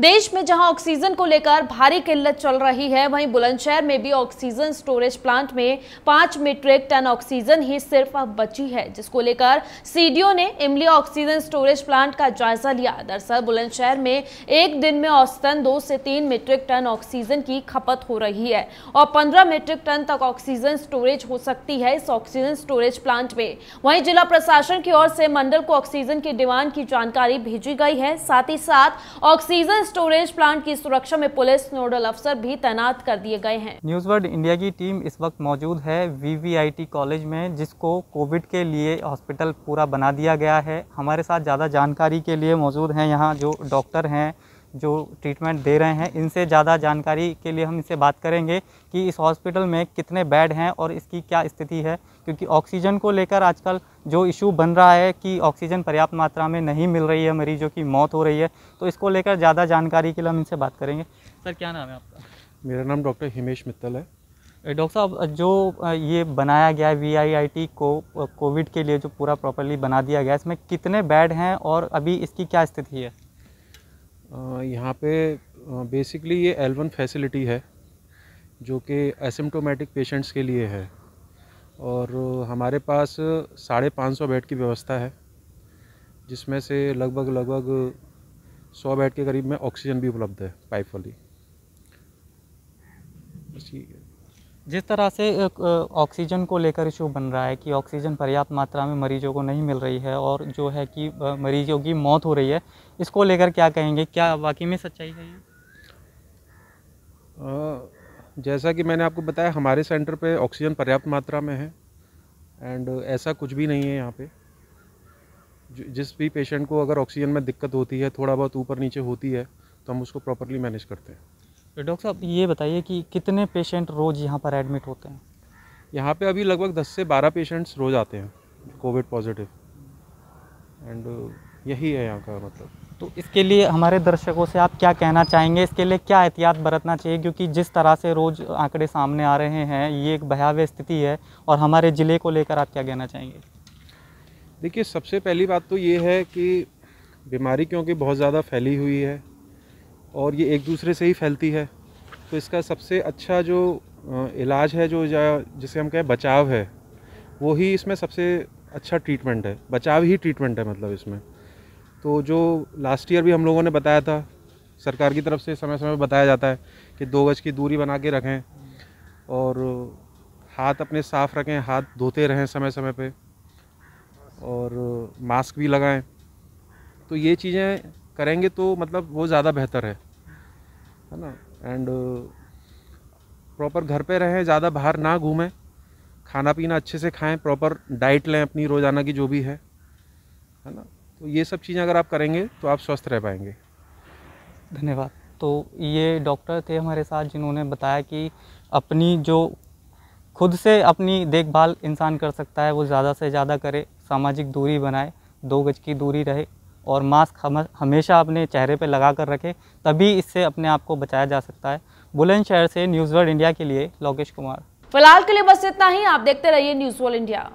देश में जहां ऑक्सीजन को लेकर भारी किल्लत चल रही है वहीं बुलंदशहर में भी ऑक्सीजन स्टोरेज प्लांट में पांच मीट्रिक टन ऑक्सीजन ही सिर्फ अब बची है जिसको लेकर सीडीओ ने इमली ऑक्सीजन स्टोरेज प्लांट का जायजा लिया दरअसल बुलंदशहर में एक दिन में औसतन दो से तीन मीट्रिक टन ऑक्सीजन की खपत हो रही है और पंद्रह मीट्रिक टन तक ऑक्सीजन स्टोरेज हो सकती है इस ऑक्सीजन स्टोरेज प्लांट में वही जिला प्रशासन की ओर से मंडल को ऑक्सीजन की डिमांड की जानकारी भेजी गई है साथ ही साथ ऑक्सीजन स्टोरेज प्लांट की सुरक्षा में पुलिस नोडल अफसर भी तैनात कर दिए गए हैं न्यूज वर्ल्ड इंडिया की टीम इस वक्त मौजूद है वीवीआईटी कॉलेज में जिसको कोविड के लिए हॉस्पिटल पूरा बना दिया गया है हमारे साथ ज़्यादा जानकारी के लिए मौजूद है यहाँ जो डॉक्टर हैं जो ट्रीटमेंट दे रहे हैं इनसे ज़्यादा जानकारी के लिए हम इनसे बात करेंगे कि इस हॉस्पिटल में कितने बेड हैं और इसकी क्या स्थिति है क्योंकि ऑक्सीजन को लेकर आजकल जो इशू बन रहा है कि ऑक्सीजन पर्याप्त मात्रा में नहीं मिल रही है मरीजों की मौत हो रही है तो इसको लेकर ज़्यादा जानकारी के लिए हम इनसे बात करेंगे सर क्या नाम है आपका मेरा नाम डॉक्टर हिमेश मित्तल है डॉक्टर साहब जो ये बनाया गया है वी को कोविड के लिए जो पूरा प्रॉपरली बना दिया गया है इसमें कितने बेड हैं और अभी इसकी क्या स्थिति है यहाँ पे बेसिकली ये एल वन फैसिलिटी है जो कि एसिम्टोमेटिक पेशेंट्स के लिए है और हमारे पास साढ़े पाँच सौ बेड की व्यवस्था है जिसमें से लगभग लगभग सौ बेड के करीब में ऑक्सीजन भी उपलब्ध है पाइप वाली ठीक है जिस तरह से ऑक्सीजन को लेकर इशू बन रहा है कि ऑक्सीजन पर्याप्त मात्रा में मरीजों को नहीं मिल रही है और जो है कि मरीजों की मौत हो रही है इसको लेकर क्या कहेंगे क्या वाकई में सच्चाई है ये जैसा कि मैंने आपको बताया हमारे सेंटर पे ऑक्सीजन पर्याप्त मात्रा में है एंड ऐसा कुछ भी नहीं है यहाँ पे जिस भी पेशेंट को अगर ऑक्सीजन में दिक्कत होती है थोड़ा बहुत ऊपर नीचे होती है तो हम उसको प्रॉपरली मैनेज करते हैं डॉक्टर साहब ये बताइए कि कितने पेशेंट रोज़ यहाँ पर एडमिट होते हैं यहाँ पे अभी लगभग 10 से 12 पेशेंट्स रोज़ आते हैं कोविड पॉजिटिव एंड यही है यहाँ का मतलब तो इसके लिए हमारे दर्शकों से आप क्या कहना चाहेंगे इसके लिए क्या एहतियात बरतना चाहिए क्योंकि जिस तरह से रोज़ आंकड़े सामने आ रहे हैं ये एक भयावह स्थिति है और हमारे ज़िले को लेकर आप क्या कहना चाहेंगे देखिए सबसे पहली बात तो ये है कि बीमारी क्योंकि बहुत ज़्यादा फैली हुई है और ये एक दूसरे से ही फैलती है तो इसका सबसे अच्छा जो इलाज है जो या जिसे हम कहें बचाव है वो ही इसमें सबसे अच्छा ट्रीटमेंट है बचाव ही ट्रीटमेंट है मतलब इसमें तो जो लास्ट ईयर भी हम लोगों ने बताया था सरकार की तरफ से समय समय पर बताया जाता है कि दो गज की दूरी बना के रखें और हाथ अपने साफ़ रखें हाथ धोते रहें समय समय पे और मास्क भी लगाएं तो ये चीज़ें करेंगे तो मतलब वो ज़्यादा बेहतर है है ना एंड प्रॉपर uh, घर पे रहें ज़्यादा बाहर ना घूमें खाना पीना अच्छे से खाएं प्रॉपर डाइट लें अपनी रोज़ाना की जो भी है है ना तो ये सब चीज़ें अगर आप करेंगे तो आप स्वस्थ रह पाएंगे धन्यवाद तो ये डॉक्टर थे हमारे साथ जिन्होंने बताया कि अपनी जो खुद से अपनी देखभाल इंसान कर सकता है वो ज़्यादा से ज़्यादा करे सामाजिक दूरी बनाए दो गज की दूरी रहे और मास्क हम हमेशा अपने चेहरे पे लगा कर रखें तभी इससे अपने आप को बचाया जा सकता है बुलंदशहर से न्यूज़ वर्ल्ड इंडिया के लिए लोकेश कुमार फिलहाल के लिए बस इतना ही आप देखते रहिए न्यूज़ वर्ल्ड इंडिया